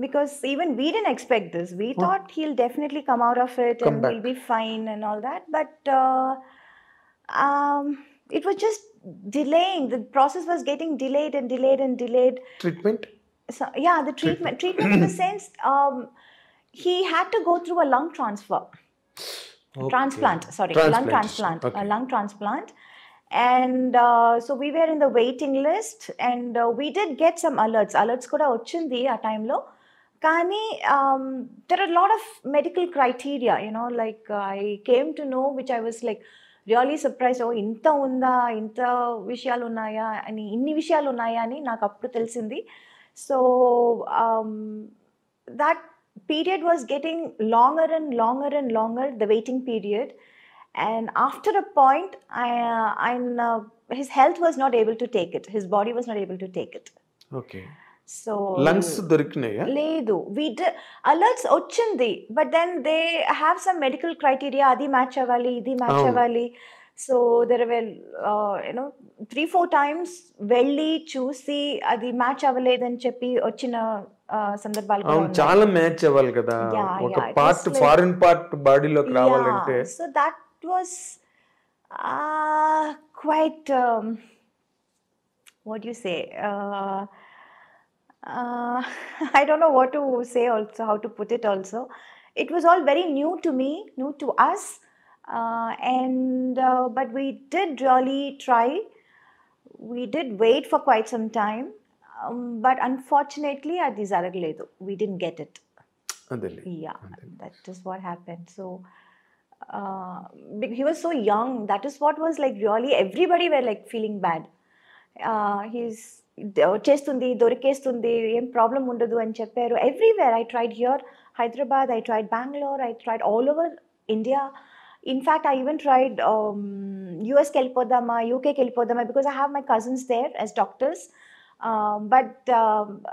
Because even we didn't expect this. We oh. thought he'll definitely come out of it come and back. we'll be fine and all that. But uh, um, it was just delaying. The process was getting delayed and delayed and delayed. Treatment? So, yeah, the treatment. treatment in the sense um, he had to go through a lung transfer. Okay. Transplant, sorry, transplant. lung transplant. Okay. A lung transplant and so we were in the waiting list and we did get some alerts alerts కూడా వచ్చింది ఆ టైంలో కానీ there are lot of medical criteria you know like I came to know which I was like really surprise ఓ ఇంత ఉందా ఇంత విషయాలు ఉన్నాయా అని ఇన్ని విషయాలు ఉన్నాయా అని నాకు అప్పుడు తెలిసింది so that period was getting longer and longer and longer the waiting period And after a point, I, uh, I'm, uh, his health was not able to take it. His body was not able to take it. Okay so lungs దొరికినాయా లేదు విడ్ alerts వచ్చింది but then they have some medical criteria అది match అవ్వాలి ఇది match అవ్వాలి so there well you know three four times వెళ్ళి చూసి అది మ్యాచ్ అవ్వలేదని చెప్పి వచ్చిన uh, సందర్భాలు చాలా మ్యాచ్ అవ్వాలి కదా ఒక పార్ట్ ఫారిన్ పార్ట్ బాడీలోకి రావాలంటే so that was uh, quite, um, what do you say? Uh, uh, I don't know what to say also, how to put it also. It was all very new to me, new to us. Uh, and uh, but we did really try we did wait for quite some time um, but unfortunately at the zaragledu we didn't get it yeah that is what happened so uh, he was so young. That is what was like really everybody were like feeling bad. Uh, he's chestundi, dorikestundi, yem problem undadu and chepperu. Everywhere I tried here, Hyderabad, I tried Bangalore, I tried all over India. In fact, I even tried US um, Kelpodama, UK Kelpodama because I have my cousins there as doctors. Um, but um,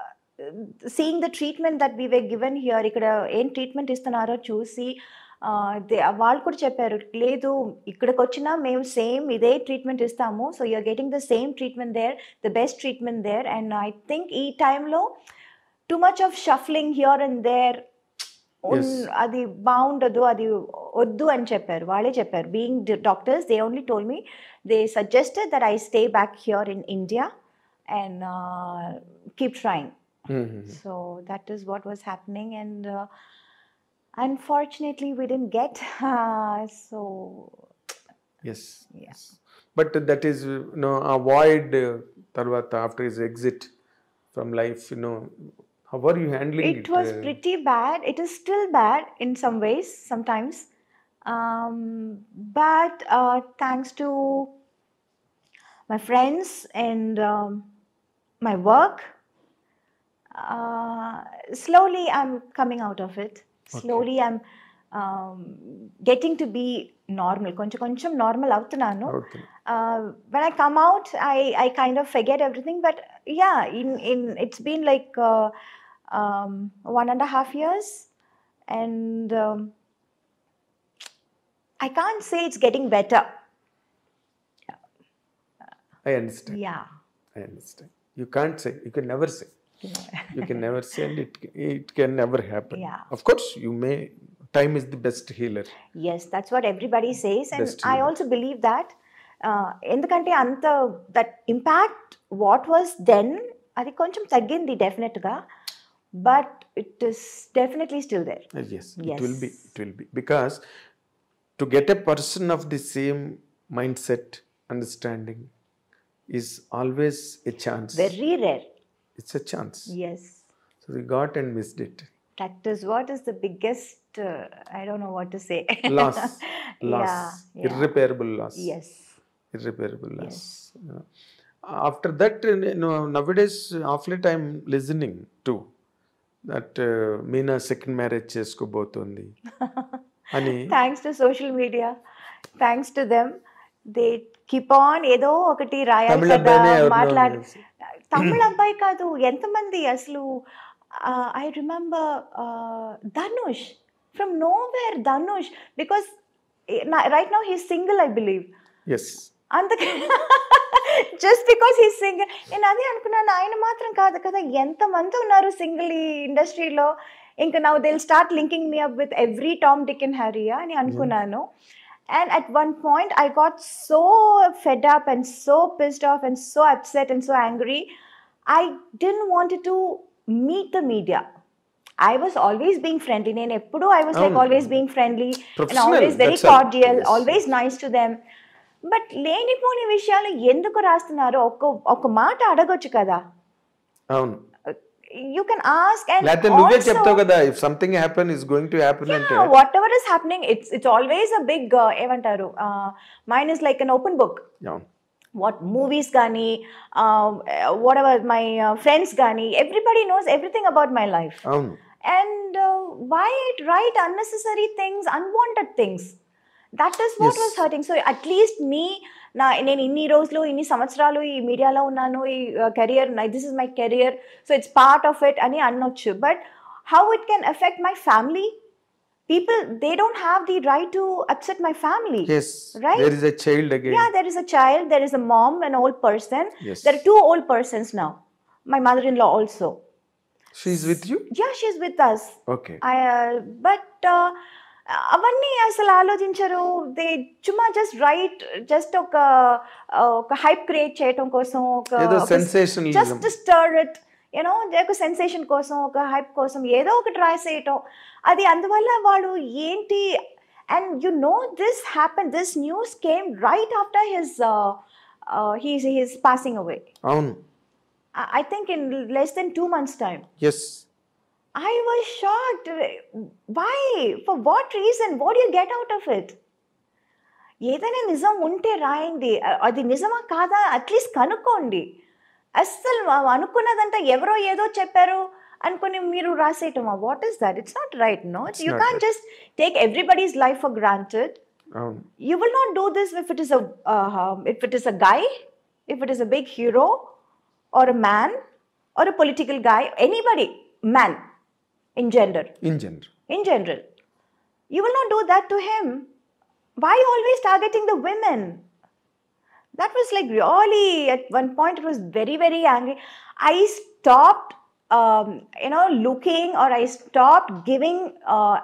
seeing the treatment that we were given here, ikada, treatment is the choose. See, వాళ్ళు కూడా చెప్పారు లేదు ఇక్కడికి వచ్చినా మేము same ఇదే treatment ఇస్తాము so you're getting the same treatment there the best treatment there and I think ఈ టైంలో too much of shuffling here and there అది బాగుండదు అది వద్దు అని చెప్పారు వాళ్ళే చెప్పారు being doctors they only told me they suggested that I stay back here in India and keep trying mm-hmm. So that is what was happening and unfortunately we didn't get uh, so yes yes but that is you know avoid uh, tarvata after his exit from life you know how are you handling it it was uh, pretty bad it is still bad in some ways sometimes um, but uh, thanks to my friends and um, my work uh, slowly i'm coming out of it slowly I'm um, getting to be normal. Koncha koncham normal avtana, no? Uh, when I come out, I, I kind of forget everything. But yeah, in, in it's been like uh, um, one and a half years. And um, I can't say it's getting better. I understand. Yeah. I understand. You can't say. You can never say you can never say and it it can never happen yeah. of course you may time is the best healer yes that's what everybody says and i also believe that uh, in the country anta that impact what was then అది కొంచెం తగ్గింది definite గా but but it is definitely still there. Uh, yes it will be it will be because to get a person of the same mindset understanding is always a chance very rare It's a chance. Yes. So we got and missed it. That is what is the biggest, uh, I don't know what to say. loss. Loss. Yeah, yeah. Irreparable loss. Yes. Irreparable loss. Yeah. After that, you know, nowadays, off late I'm listening too. That Meena second marriage చేసుకోబోతుంది అని thanks to social media thanks to them they keep on ఏదో ఒకటి రాయాలి కదా మాట్లాడి తమిళ అబ్బాయి కాదు ఎంతమంది అసలు I remember Dhanush from nowhere Dhanush because right now he single I believe అందుకే జస్ట్ బికాస్ హీ సింగిల్ నేను అదే అనుకున్నాను ఆయన మాత్రం కాదు కదా ఎంతమంది ఉన్నారు సింగిల్ ఈ ఇండస్ట్రీలో ఇంకా నా they'll start linking me up with every Tom Dick and హ్యారియా అని mm-hmm. అనుకున్నాను And at one point, I got so fed up and so pissed off and so upset and so angry. I didn't want to meet the media. I was always being friendly. In Eppudu, I was like oh. always being friendly and always very cordial, a, always nice to them. But లేనిపోని విషయాలు ఎందుకు రాస్తున్నారు ఒక్క ఒక మాట అడగొచ్చు కదా అవును you can ask and like the also, chapter if something happen is going to happen yeah, and, uh, whatever is happening it's it's always a big uh, event. uh, mine is like an open book yeah what movies gani um, uh, whatever my uh, friends gani everybody knows everything about my life um. and uh, why write unnecessary things unwanted things that is what yes. was hurting so at least me నా నేను ఇన్ని రోజులు ఇన్ని సంవత్సరాలు ఈ మీడియాలో ఉన్నాను ఈ career this is my career so it's part of it అని అనొచ్చు but how it can affect my family people they don't have the right to upset my family yes right there is a child again yeah there is a child there is a mom an old person yes. there are two old persons now my mother-in-law also She's with you? Yeah, she's with us. Okay. I, uh, but uh, అవన్నీ అసలు ఆలోచించరు they చుమ్మా just right just ఒక ఒక hype create చేయటం కోసం ఒక sensation just stir it you know ఒక సెన్సేషన్ కోసం ఒక హైప్ కోసం ఏదో ఒక ట్రై చేయటం అది అందువల్ల వాడు ఏంటి and you know this happen this news came right after his he's he's passing away అవును I think in less than two months time yes I was shocked. Why? For what reason? What do you get out of it? ఏదైనా నిజం ఉంటే రాయండి అది నిజమా కాదా at least కనుక్కోండి అస్సలు అనుకున్నదంతా ఎవరో ఏదో చెప్పారు అనుకుని మీరు రాసేయటమా what is that it's not right no you can just take everybody's life for granted you will not do this if it is if it is a guy if it is a big hero or a man or a political guy anybody man in gender in general in general you will not do that to him why always targeting the women that was like really at one point it was very very angry i stopped um, you know looking or i stopped giving uh,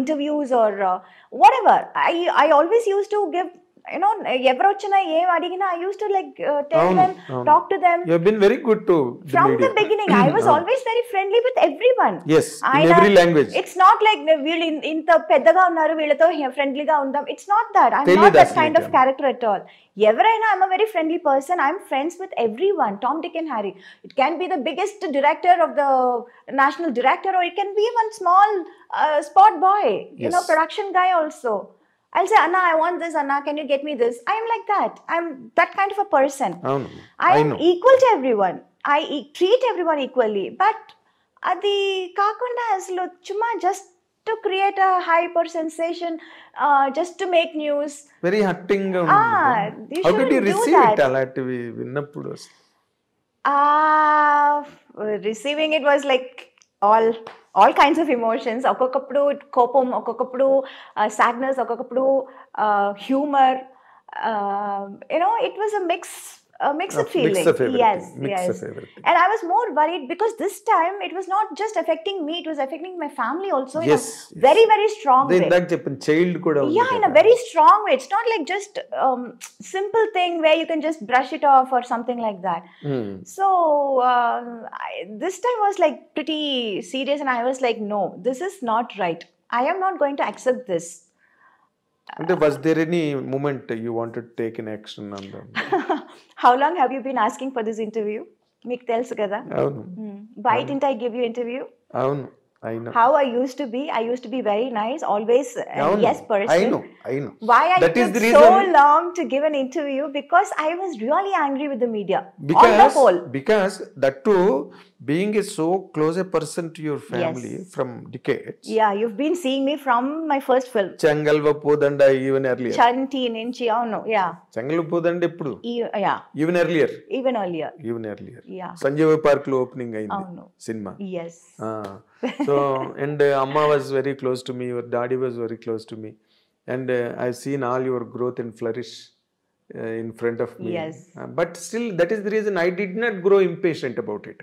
interviews or uh, whatever i i always used to give you know, Yevrochana, Yevadigina, I used to like uh, tell them, talk to them. You have been very good to. From the beginning, I was always very friendly with everyone. Yes, I in every language. It's not like we'll in, in the Pedaga or friendly It's not that. I'm not that, kind of character at all. Yevraina, I'm a very friendly person. I'm friends with everyone. Tom, Dick, and Harry. It can be the biggest director of the national director, or it can be one small uh, spot boy, you know, production guy also. I'll say, Anna, I want this, Anna, can you get me this? I am like that. I'm that kind of a person. Oh, I am equal to everyone. I treat everyone equally. But the Kakunda is chuma just to create a hyper sensation, uh, just to make news. Very hurting. Ah, How did you receive it, Alla uh, ah, Receiving it was like all all kinds of emotions. Okokapudu kopam, okokapudu uh, sadness, okokapudu uh, humor. Uh, you know, it was a mix a mix of feelings. Yes, mix yes. And I was more worried because this time it was not just affecting me; it was affecting my family also. Yes, in a yes. very very strong the way. impact child could have. Yeah, in a very strong way. It's not like just um, simple thing where you can just brush it off or something like that. Hmm. So um, I, this time was like pretty serious, and I was like, no, this is not right. I am not going to accept this. And was there any moment you wanted to take an action on them? How long have you been asking for this interview మీకు తెలుసు కదా అవును బయట ఇంత I give you interview అవును how I used to be I used to be very nice always yes person why I so long to give an interview because I was really angry with the media because because that to being a so close a person to your family yes. from decades. Yeah, you've been seeing me from my first film. Changalva Podanda even earlier. Chanti Ninchi, no, yeah. Changalva Podanda eppudu? Yeah. Even earlier? Even earlier. Even earlier. Yeah. Sanjeev Park lo opening ayindi. Oh no. Cinema. Yes. Ah. So, and uh, Amma was very close to me, your daddy was very close to me. And uh, I've seen all your growth and flourish. Uh, in front of me. Yes. Uh, but still, that is the reason I did not grow impatient about it.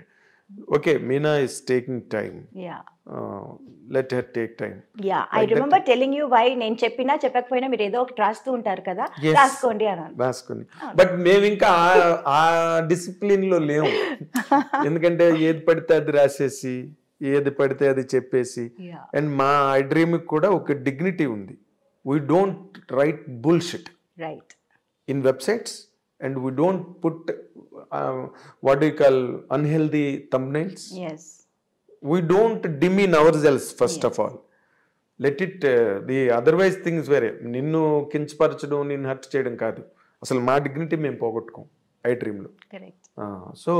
Okay, Meena is taking time. Yeah. Uh, let her take time. Yeah, like I remember that, telling you why నేను చెప్పినా చెప్పకపోయినా మీరు ఏదో ఒకటి రాస్తూ ఉంటారు కదా రాసుకోండి అన్నాను రాసుకోండి బట్ మేము ఇంకా ఆ డిసిప్లిన్ లో లేము ఎందుకంటే ఏది పడితే అది రాసేసి ఏది పడితే అది చెప్పేసి అండ్ మా ఐ డ్రీమ్ కూడా ఒక డిగ్నిటీ ఉంది we don't write bullshit right in websites and we don't put um, what do you call unhealthy thumbnails. Yes. Our don't first of all let it the otherwise things వేరే నిన్ను కించపరచడం నిన్ను hurt చేయడం కాదు అసలు మా dignity మేము పోగొట్టుకోం I డ్రీమ్లో సో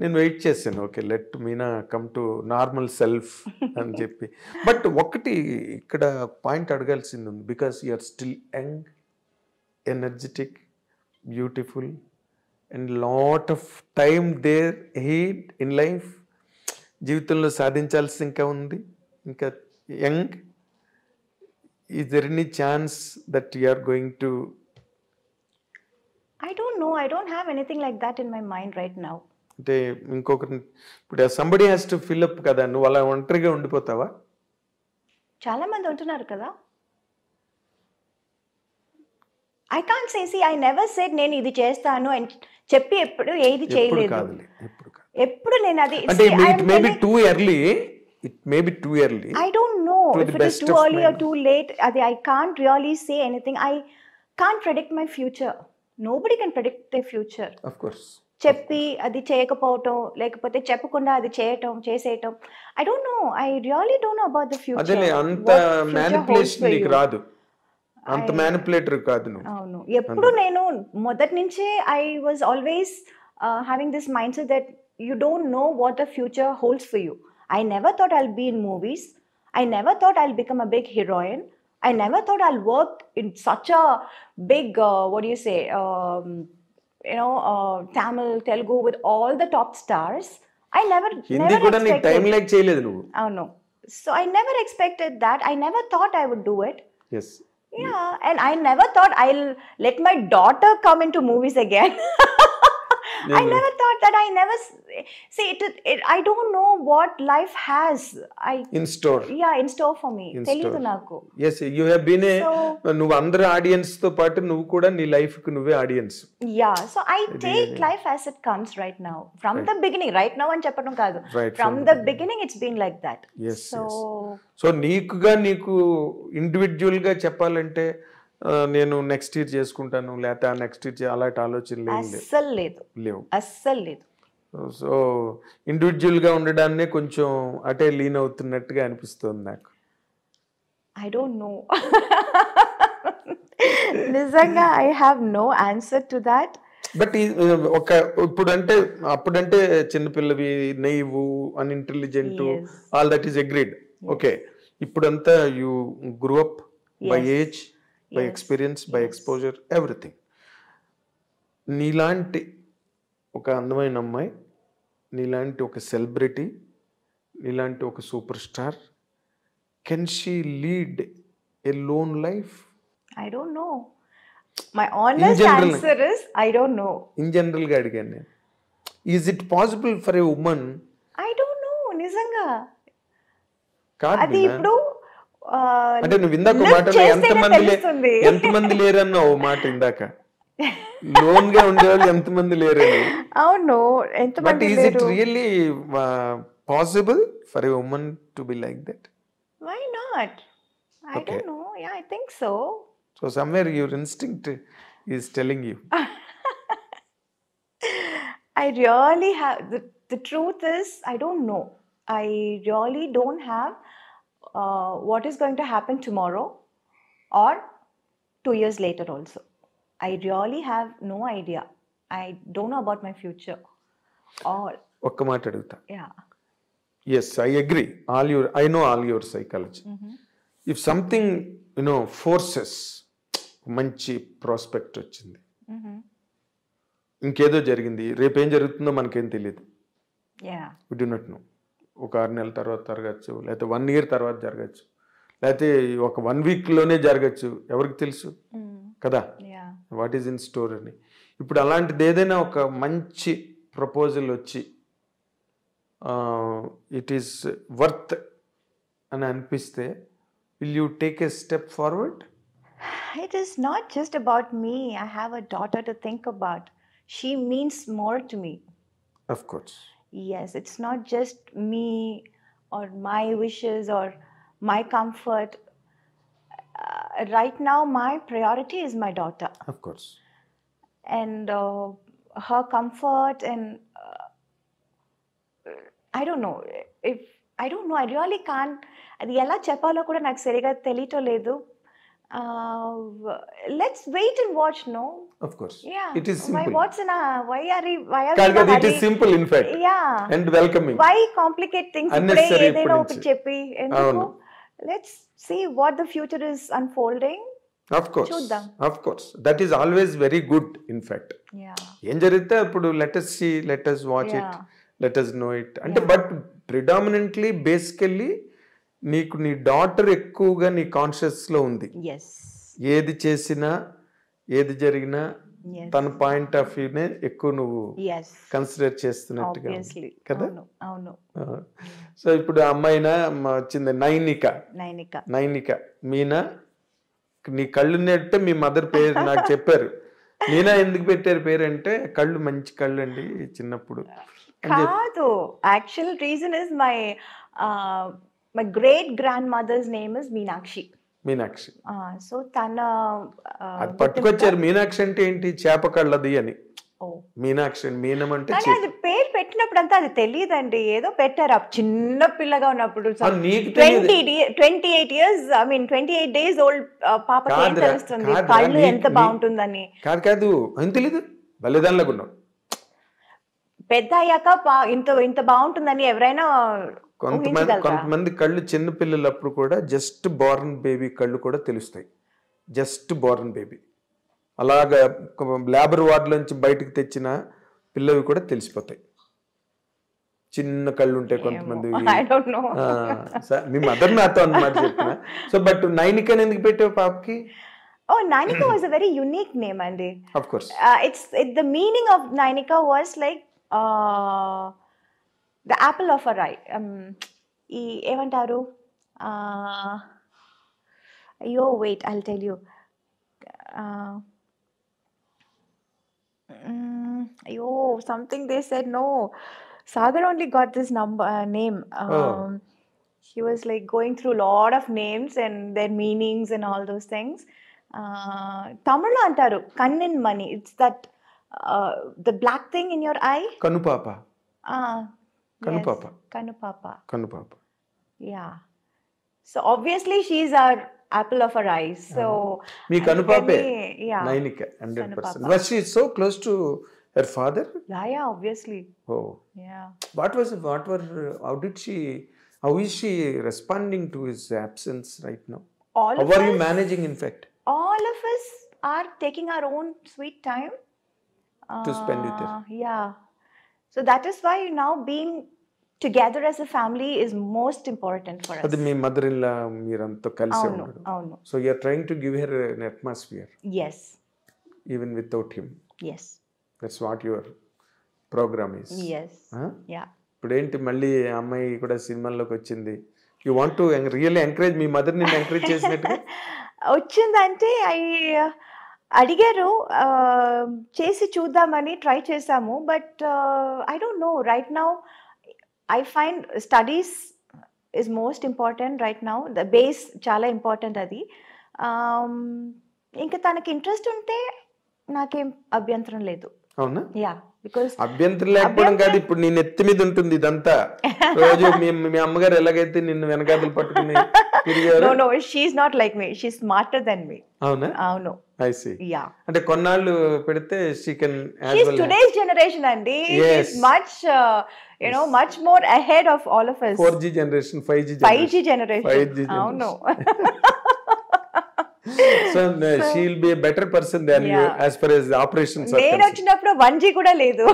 నేను వెయిట్ చేశాను okay let Meena come to normal self అని చెప్పి బట్ ఒకటి ఇక్కడ పాయింట్ అడగాల్సింది ఉంది because you are still young energetic beautiful and lot of time there he in life జీవితంలో సాధించాల్సి ఇంకా ఉంది ఇంకా యంగ్ ఈ journey chance that you are going to I don't know I don't have anything like that in my mind right now అంటే ఇంకొకరి ఇప్పుడు somebody has to fill up కదా నువ్వు అలా ఒంటరిగా ఉండిపోతావా చాలా మంది ఉంటున్నారు కదా I can't say I never said నేను ఇది చేస్తాను అని చెప్పి ఎప్పుడు ఏది చేయలేదు ఎప్పుడు నేను అది it may be too early I don't know if it is too early or too late అది I can't really say anything I can't predict my future nobody can predict the future of course చెప్పి అది చేయకపోవటం లేకపోతే చెప్పకుండా అది చేయటం చేసేయటం I don't know I really don't know about the future అంత మ్యానిపులేషన్ నీకు రాదు అంత మ్యానిపులేటర్ కాదు అవును ఎప్పుడు నేను మొదటి నుంచే I was always having this mind set that you don't know what the future holds for you I never thought I'll be in movies I never thought I'll become a big heroine I never thought I'll work in such a big, uh, what do you say, um, you know, uh, Tamil, Telugu with all the top stars. I never, never expected. Time like oh no. So I never expected that. I never thought I would do it. Yes. Yeah, and I never thought I'll let my daughter come into movies again. I never thought that. I never see it, it, I don't know what life has. I in store. Yeah, in store for me. తెలియదు నాకు. Yes, you have been a నువ్వు audience to part పాటు నువ్వు కూడా నీ life కు నువ్వే audience. Yeah, so I take life as it comes right now. From right. the beginning, right now and చెప్పడం Right. From from the the beginning beginning it's been like that. Yes. So yes. so నీకుగా నీకు individual గా చెప్పాలంటే నేను next year చేసుకుంటాను లేకపోతే next year అలాంటి ఆలోచన లేదు లేవు అస్సలు లేదు సో ఇండివిజువల్గా ఉండడాన్నే కొంచెం అటే లీన్ అవుతున్నట్టుగా అనిపిస్తుంది నాకు ఐ డోంట్ నో నిజంగా I have no answer to that but ఒక ఇప్పుడంటే అప్పుడంటే చిన్నపిల్లవి నెయ్యవు unintelligent all that is agreed okay ఇప్పుడంతా you grew up by age by experience by exposure everything నీలాంటి ఒక అందమైన అమ్మాయి నీలాంటి ఒక సెలబ్రిటీ నీలాంటి ఒక super star can she lead a lone life I don't know my answer is I don't know in general గా అడిగాను నేను is it possible for a woman I don't know నిజంగా అది ఇప్పుడు అంటే నువ్వు ఇందాక మాటలో ఎంతమంది ఎంతమంది లేరన్నావు మాట ఇందాక లోన్ గా ఉండేవాళ్ళు ఎంతమంది లేరని అవును ఎంతమంది is it really possible for a woman to be like that why not I don't know yeah I think so so somewhere your instinct is telling you I really have the truth is I don't know I really don't have uh, what is going to happen tomorrow or two years later also. I really have no idea. I don't know about my future. All. ఒక్క మాట అడుగుతా yes I agree all your I know all your psychology if something you know forces మంచి prospect వచ్చింది ఇంకేదో జరిగింది రేపేం జరుగుతుందో మనకేం తెలియదు వి డు నాట్ నో ఒక ఆరు నెలల తర్వాత జరగచ్చు లేకపోతే వన్ ఇయర్ తర్వాత జరగచ్చు లేకపోతే ఒక వన్ వీక్లోనే జరగచ్చు ఎవరికి తెలుసు కదా వాట్ ఈజ్ ఇన్ స్టోర్ అని ఇప్పుడు అలాంటిది ఏదైనా ఒక మంచి ప్రపోజల్ వచ్చి ఇట్ ఈస్ వర్త్ అని అనిపిస్తే will you take a step forward it is not just about me I have a daughter to think about she means more to me course Yes, it's not just me or my wishes or my comfort. Uh, right now, my priority is my daughter. Of course. And uh, her comfort, and uh, I don't know if I don't know, I really can't. అది ఎలా చెప్పాలో కూడా నాకు సరిగా లేదు let's wait and watch no of course yeah it is simple. why what's in a why are we why are we it is simple in fact yeah and welcoming why complicate things unnecessary ఏదైనా ఒకటి చెప్పి ఎందుకు let's see what the of course unfolding of course చూద్దాం of course that is always very good let us see let us watch see let's watch it let's know it అంటే but predominantly basically నీకు నీ daughter ఎక్కువగా నీ కాన్షియస్లో ఉంది ఏది చేసినా ఏది జరిగినా తన పాయింట్ ఆఫ్ వ్యూనే ఎక్కువ నువ్వు కన్సిడర్ చేస్తున్నట్టుగా కదా అవును సో ఇప్పుడు అమ్మాయినా వచ్చింది నైనిక నైనిక నైనిక మీనా నీ కళ్ళు నెట్టే మీ మదర్ పేరు నాకు చెప్పారు మీనా ఎందుకు పెట్టారు పేరు అంటే కళ్ళు మంచి కళ్ళు అండి చిన్నప్పుడు కాదు actual reason is my my great grand mother's name is Meenakshi Meenakshi so తన ah, అది పట్టుకొచ్చారు మీనాక్షి అంటే ఏంటి చేప కళ్ళది అని మీనాక్షి మీనం అంటే అది పేరు పెట్టినప్పుడు అంతా అది తెలియదు అండి ఏదో పెట్టారు చిన్న పిల్లగా ఉన్నప్పుడు twenty twenty eight years I mean twenty eight days old పాప తెలుస్తుంది కళ్ళు ఎంత బాగుంటుందని కాదు కాదు అని తెలీదు బలిదానిలో ఉన్నాం పెద్ద అయ్యాక ఇంత ఇంత బాగుంటుందని ఎవరైనా కొంతమంది కొంతమంది కళ్ళు అప్పుడు కూడా జస్ట్ బోర్న్ బేబీ కళ్ళు కూడా తెలుస్తాయి జస్ట్ బోర్న్ బేబీ అలాగ లేబర్ వార్డులోంచి బయటకు తెచ్చిన పిల్లవి కూడా తెలిసిపోతాయి చిన్న కళ్ళు ఉంటాయి కొంతమంది మీ మదర్ నాతో అన్నమాట చెప్పిన సో బట్ నైనిక ఎందుకు పెట్టావు పాపకి unique name, was Of very Uh, it's it, The the meaning of was like, like uh, the apple of uh eye ఈ ఏమంటారు అయ్యో వెయిట్ ఐ టెల్ యూ అయ్యో something they said no Sagar only got this number name she was like going through lot of names and then meanings and all those things తమిళ్లో అంటారు కన్ ఇన్ మనీ it's that the black thing in your eye కనుపాప Kanupapa. Yes, Kanupapa. Kanupapa. Yeah. So obviously she's our apple of our eyes. So me Kanupape. Yeah. Nainika, hundred percent. Was she so close to her father? Yeah, yeah, obviously. Oh. Yeah. What was what were how did she how is she responding to his absence right now? All how are us, you managing in fact? All of us are taking our own sweet time. To spend with her. Uh, yeah. So that is why now being together as a family is most important for అది మీ mother in law మీరంతా కలిసి అవును అవును so you are trying to give her an atmosphere yes even without him yes that's what your program is yes yeah ఇప్పుడు ఏంటి మళ్ళీ అమ్మాయి కూడా సినిమాల్లోకి వచ్చింది you want to really encourage మీ మదర్ నిన్ను ఎంకరేజ్ చేసినట్టుగా వచ్చిందంటే ఐ అడిగారు చేసి చూద్దామని ట్రై చేశాము but I don't know right now I find studies is most important right now the base చాలా ఇంపార్టెంట్ అది ఇంకా తనకి ఇంట్రెస్ట్ ఉంటే నాకేం అభ్యంతరం లేదు అవునా యా బికాస్ అభ్యంతరం లేకపోవడం కాదు ఇప్పుడు నేను ఎత్తి మీద ఉంటుంది ఇదంతా రోజు మీ అమ్మగారు ఎలాగైతే నిన్ను వెనకాదులు పట్టుకుని no no she not like me she smarter than me అవునా అవును ఐ సీ యా అంటే కొన్నాళ్ళు పెడితే she can she's today's generation అండి much you know much more ahead of all of us 4G generation 5G generation 5G generation అవును so she'll be నేను వచ్చినప్పుడు 1G కూడా లేదు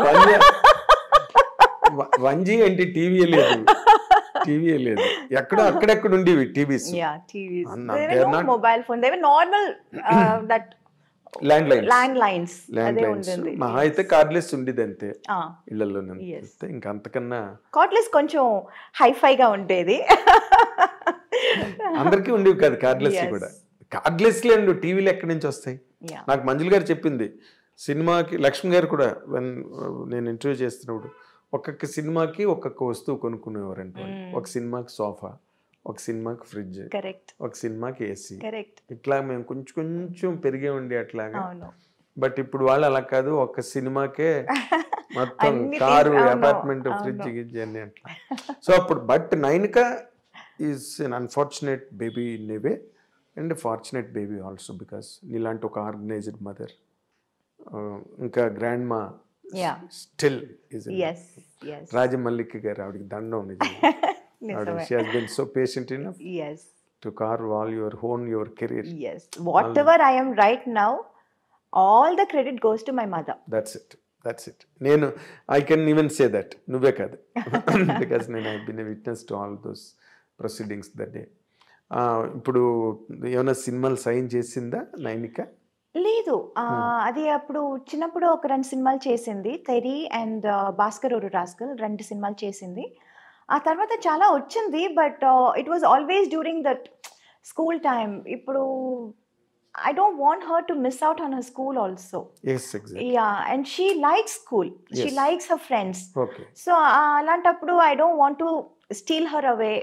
వన్ జీ అంటే టీవీ లేదు టీవీ లేదు ఎక్కడో అక్కడెక్కడ ఉండేవి TVs mobile phone normal that land line land lines land lines మహా అయితే కార్డ్లెస్ ఉండేది అంతే ఇళ్లలో ఇంకా అంతకన్నా కార్డ్లెస్ కొంచెం హైఫైగా ఉండేది అందరికీ ఉండేవి కాదు కార్డ్లెస్ కూడా కార్డ్లెస్ లేండు టీవీలు ఎక్కడి నుంచి వస్తాయి నాకు మంజుల్ గారు చెప్పింది సినిమాకి లక్ష్మి గారు కూడా uh, నేను ఇంటర్వ్యూ చేస్తున్నప్పుడు ఒక్కొక్క సినిమాకి ఒక్కొక్క వస్తువు కొనుక్కునేవారు అంటే ఒక సినిమాకి సోఫా ఒక సినిమాకి ఫ్రిడ్జ్ కరెక్ట్ ఒక సినిమాకి ఏసీ కరెక్ట్ ఇట్లా మేము కొంచెం కొంచెం పెరిగే ఉండి అట్లాగా బట్ ఇప్పుడు వాళ్ళు అలా కాదు ఒక సినిమాకే మొత్తం కారు అపార్ట్మెంట్ ఫ్రిడ్జ్ గిడ్జ్ అని అట్లా సో అప్పుడు but Nainika is an unfortunate baby in a way and fortunate baby also because నీలాంటి ఒక ఆర్గనైజ్డ్ మదర్ ఇంకా గ్రాండ్ మా స్టిల్ రాజమల్లిక్ గారు ఆవిడకి దండం నిజంగా so patient enough to carve all your hone your career yes whatever i am right now all the credit goes to my mother that's it that's it నేను i can even say that నువ్వే కాదు because నేను i've been a witness to all those proceedings that day ఇప్పుడు ఏమైనా సినిమాలు sign చేసిందా నైనిక లేదు అది అప్పుడు చిన్నప్పుడు ఒక రెండు సినిమాలు చేసింది తెరి అండ్ భాస్కర్ ఊరు రాస్కల్ రెండు సినిమాలు చేసింది ఆ తర్వాత చాలా వచ్చింది but it was always during that school time ఇప్పుడు I don't want her to miss out on her school also yeah and she like school she likes her friends so అలాంటప్పుడు I don't want to steal her away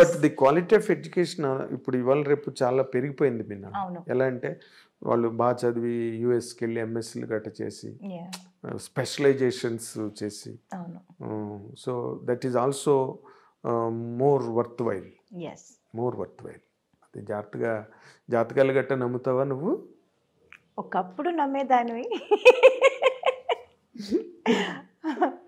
but the quality of education ఇప్పుడు ఇవాళ రేపు చాలా పెరిగిపోయింది మిన్న ఎలా అంటే వాళ్ళు బాగా చదివి యూఎస్కి వెళ్ళి ఎంఎస్సీలు గట్ట చేసి స్పెషలైజేషన్స్ uh, చేసి so that is also more worthwhile more worthwhile అది జాగ్రత్తగా జాతకాలు గట్ట నమ్ముతావా నువ్వు ఒకప్పుడు నమ్మేదానివి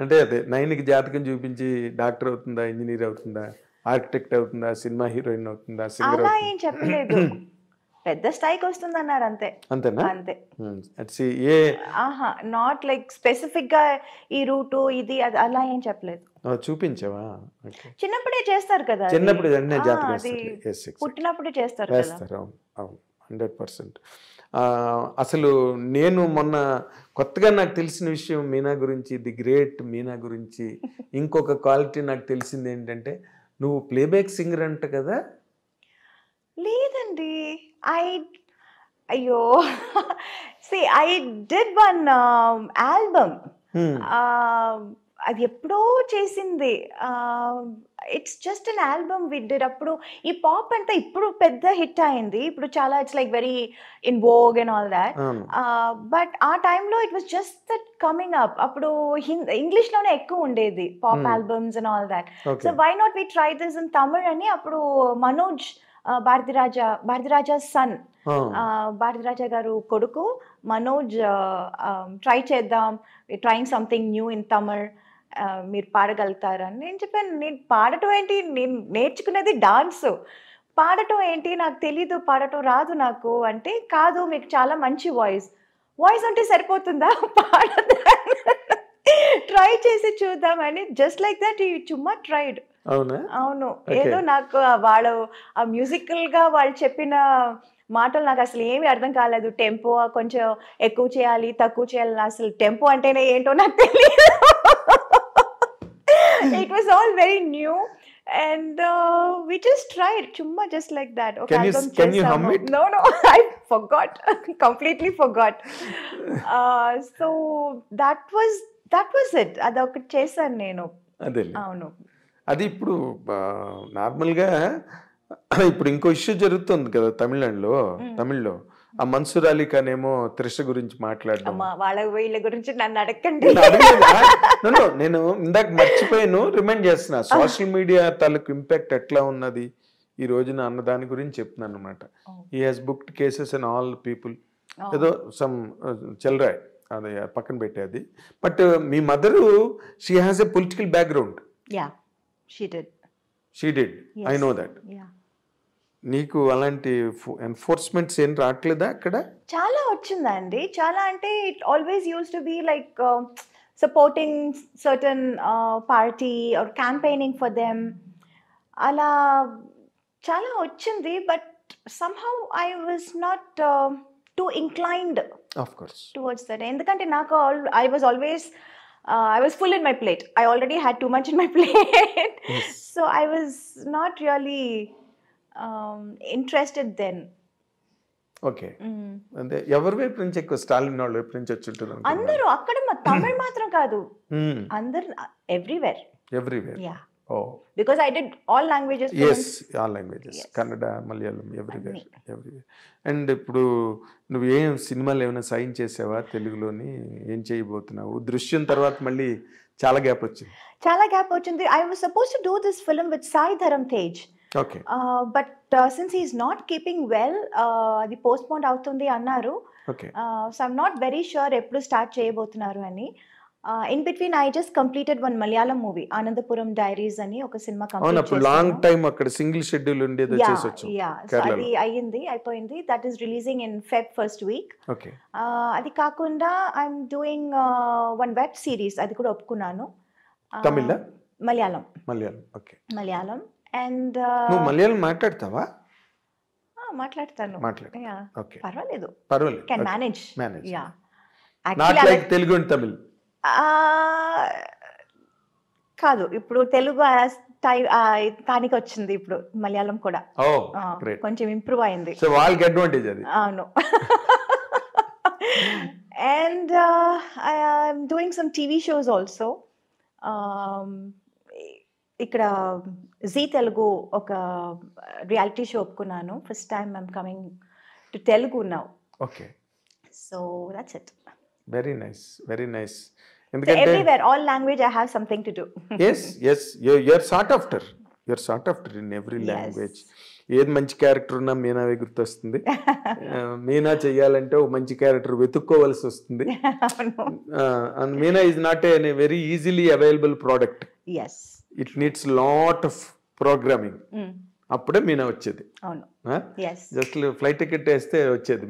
అంటే అదే నైన్కి జాతకం చూపించి డాక్టర్ అవుతుందా ఇంజనీర్ అవుతుందా ఆర్కిటెక్ట్ అవుతుందా సినిమా హీరోయిన్ అవుతుందా సింగర్ ఏం చెప్పలేదు పెద్ద స్థాయికి వస్తుంది అన్నారు అంతే అంతేనా అంతే hmm. ఏ ఆహా నాట్ లైక్ స్పెసిఫిక్ గా ఈ రూట్ ఇది అది అలా ఏం చెప్పలేదు చూపించవా చిన్నప్పుడే చేస్తారు కదా చిన్నప్పుడు పుట్టినప్పుడే చేస్తారు చేస్తారు హండ్రెడ్ పర్సెంట్ అసలు నేను మొన్న కొత్తగా నాకు తెలిసిన విషయం మీనా గురించి ది గ్రేట్ మీనా గురించి ఇంకొక క్వాలిటీ నాకు తెలిసింది ఏంటంటే నువ్వు ప్లేబ్యాక్ సింగర్ అంట కదా లేదండి ఐ అయ్యో సి ఐ డెడ్ వన్ ఆల్బమ్ అది ఎప్పుడో చేసింది ఇట్స్ జస్ట్ అన్ ఆల్బమ్ విడ్డర్ అప్పుడు ఈ పాప్ అంతా ఇప్పుడు పెద్ద హిట్ అయింది ఇప్పుడు చాలా it's like very in vogue and all that but ఆ టైంలో it was just that coming up అప్పుడు ఇంగ్లీష్ లోనే ఎక్కువ ఉండేది pop albums and all that so why not we try this in Tamil అని అప్పుడు మనోజ్ భారతిరాజా భారతిరాజా సన్ భారతిరాజా గారు కొడుకు మనోజ్ ట్రై చేద్దాం trying something new in Tamil మీరు పాడగలుగుతారని నేను చెప్పాను నేను పాడటం ఏంటి నేను నేర్చుకునేది డాన్స్ పాడటం ఏంటి నాకు తెలీదు పాడటం రాదు నాకు అంటే కాదు మీకు చాలా మంచి వాయిస్ వాయిస్ అంటే సరిపోతుందా పాడదా ట్రై చేసి చూద్దామని జస్ట్ లైక్ దట్ ఈ చుమ్మా ట్రైడ్ అవును ఏదో నాకు వాళ్ళు ఆ గా వాళ్ళు చెప్పిన మాటలు నాకు అసలు ఏమి అర్థం కాలేదు టెంపో కొంచెం ఎక్కువ చేయాలి తక్కువ చేయాలి అసలు టెంపో అంటేనే ఏంటో నాకు తెలియదు it was all very new and uh, we just tried chumma just like that okay can you, can you hum it no no i forgot completely forgot uh, so that was that was it అది ఒకటి చేశాను నేను అదే అవును అది ఇప్పుడు నార్మల్గా ఇప్పుడు ఇంకో ఇష్యూ జరుగుతుంది కదా తమిళనాడులో తమిళ్లో ఆ మన్సూర్ అలీ ఖాన్ ఏమో త్రిష గురించి మాట్లాడడం వాళ్ళ నేను ఇందాక మర్చిపోయాను రిమైండ్ చేస్తున్నా సోషల్ మీడియా తాలూకు ఇంపాక్ట్ ఎట్లా ఉన్నది ఈ రోజున అన్న దాని గురించి చెప్తున్నాను అనమాట ఈ has booked cases and all people ఏదో సమ్ uh, చెల్లరాయ్ అది పక్కన పెట్టేది బట్ uh, మీ mother she has a political background she did I know that నీకు అలాంటి ఎన్ఫోర్స్మెంట్స్ ఏం రావట్లేదా అక్కడ చాలా వచ్చిందండి చాలా అంటే it always used to be like supporting certain party or campaigning for them అలా చాలా వచ్చింది but somehow I was not too inclined towards that ఎందుకంటే నాకు I was always I was full in my plate I already had too much in my plate so I was not really interested then okay అంటే ఎవరి వైపు నుంచి ఎక్కువ స్టాలిన్ వాళ్ళు వైపు నుంచి వచ్చి ఉంటుంది అందరూ అక్కడ తమిళ్ మాత్రం కాదు hmm. అందరు everywhere everywhere oh because I did all languages yes all languages Kannada Malayalam everywhere everywhere and ఇప్పుడు నువ్వు ఏం సినిమాలు ఏమైనా సైన్ చేసావా తెలుగులోని ఏం చేయబోతున్నావు దృశ్యం తర్వాత మళ్ళీ చాలా గ్యాప్ వచ్చింది చాలా గ్యాప్ వచ్చింది I was suppose to do this film with Sai Dharam Tej but since is not keeping well అది పోస్ట్ పోన్ అవుతుంది అన్నారు so I'm not very sure ఎప్పుడు స్టార్ట్ చేయబోతున్నారు అని in between I just completed one Malayalam movie Anantapuram diaries అని ఒక సినిమా కంప్లీట్ లాంగ్ టైం అక్కడ సింగిల్ షెడ్యూల్ ఉండేది అది అయ్యింది అయిపోయింది that is releasing in Feb first week అది కాకుండా I'm doing one web series అది కూడా ఒప్పుకున్నాను Tamil Malayalam Malayalam okay Malayalam and uh, నువ్వు మలయాళం మాట్లాడతావా మాట్లాడతాను పర్వాలేదు పర్వాలేదు can manage yeah Telugu and Tamil కాదు ఇప్పుడు తెలుగు స్థానికి వచ్చింది ఇప్పుడు మలయాళం కూడా కొంచెం ఇంప్రూవ్ అయింది సో వాళ్ళకి అడ్వాంటేజ్ అది అవును and I'm doing some TV shows also ఇక్కడ జీ తెలుగు ఒక రియాలిటీ uh, షో ఒప్పుకున్నాను first time I'm coming to Telugu now okay so that's it very nice very nice ఎందుకంటే everywhere all language I have something to do yes yes you sought sought after sought sought after in every language ఏది మంచి character ఉన్నా మీనావే గుర్తొస్తుంది uh, Meena చేయాలంటే ఒక మంచి character వెతుక్కోవలసి వస్తుంది uh, Meena is not a very easily available product as it needs lot of programming అప్పుడే మీనా వచ్చేది జస్ట్ ఫ్లైట్ టికెట్ వేస్తే వచ్చేది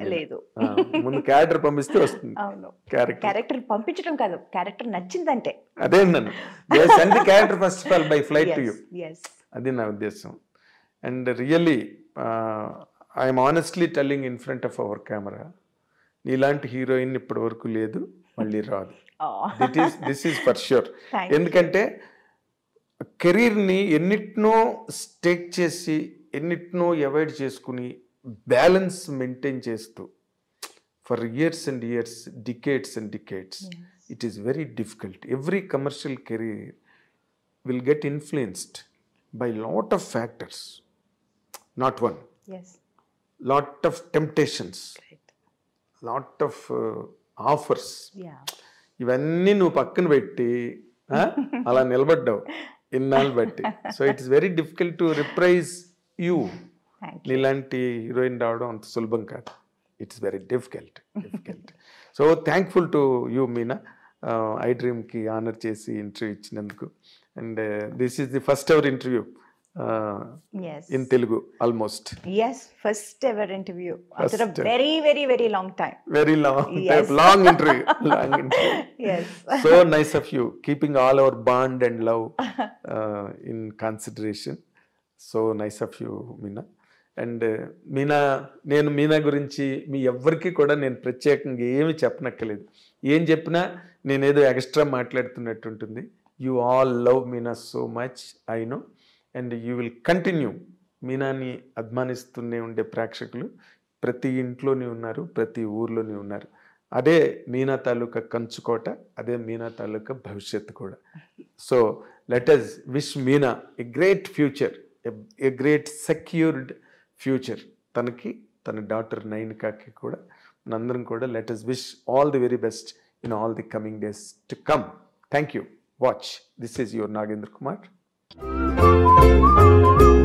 ముందు క్యారెక్టర్ పంపిస్తే వస్తుంది క్యారెక్టర్ పంపించడం కాదు క్యారెక్టర్ నచ్చిందంటే అదే నన్ను character first of all by flight to you అది నా ఉద్దేశం and really I'm honestly telling in front of our camera నీలాంటి హీరోయిన్ ఇప్పటి వరకు లేదు మళ్ళీ రాదు that is this is for sure ఎందుకంటే కెరీర్ని ఎన్నిటినో స్టేక్ చేసి ఎన్నిటినో అవాయిడ్ చేసుకుని బ్యాలెన్స్ మెయింటైన్ చేస్తూ for years and years decades and decades it is very difficult every commercial career will get influenced by lot of factors not one lot of temptations lot of uh, offers ఇవన్నీ నువ్వు పక్కన పెట్టి అలా నిలబడ్డావు ఇన్నాళ్ళు బట్టి so it's very difficult to replace you నీలాంటి heroine రావడం అంత సులభం కాదు it's very difficult difficult so thankful to you Meena I డ్రీమ్కి ఆనర్ చేసి ఇంటర్వ్యూ ఇచ్చినందుకు and this is the first hour interview in Telugu almost as first ever interview after very very very long time very long long interview long interview so nice of you keeping all our bond and love in consideration so nice of you Meena and Meena నేను మీనా గురించి మీ ఎవ్వరికి కూడా నేను ప్రత్యేకంగా ఏమి చెప్పనక్కలేదు ఏం చెప్పినా నేనేదో ఎక్స్ట్రా మాట్లాడుతున్నట్టు ఉంటుంది you all love Meena so much I know and you will continue మీనాని అభిమానిస్తూనే ఉండే ప్రేక్షకులు ప్రతి ఇంట్లోని ఉన్నారు ప్రతి ఊర్లోని ఉన్నారు అదే మీనా తాలూకా కంచుకోట అదే మీనా తాలూకా భవిష్యత్తు కూడా so let us wish Meena a great future a great secured future తనకి తన డాక్టర్ కాకి కూడా మనందరం కూడా let us wish all the very best in all the coming days to come thank you watch this is your Nagendra Kumar Música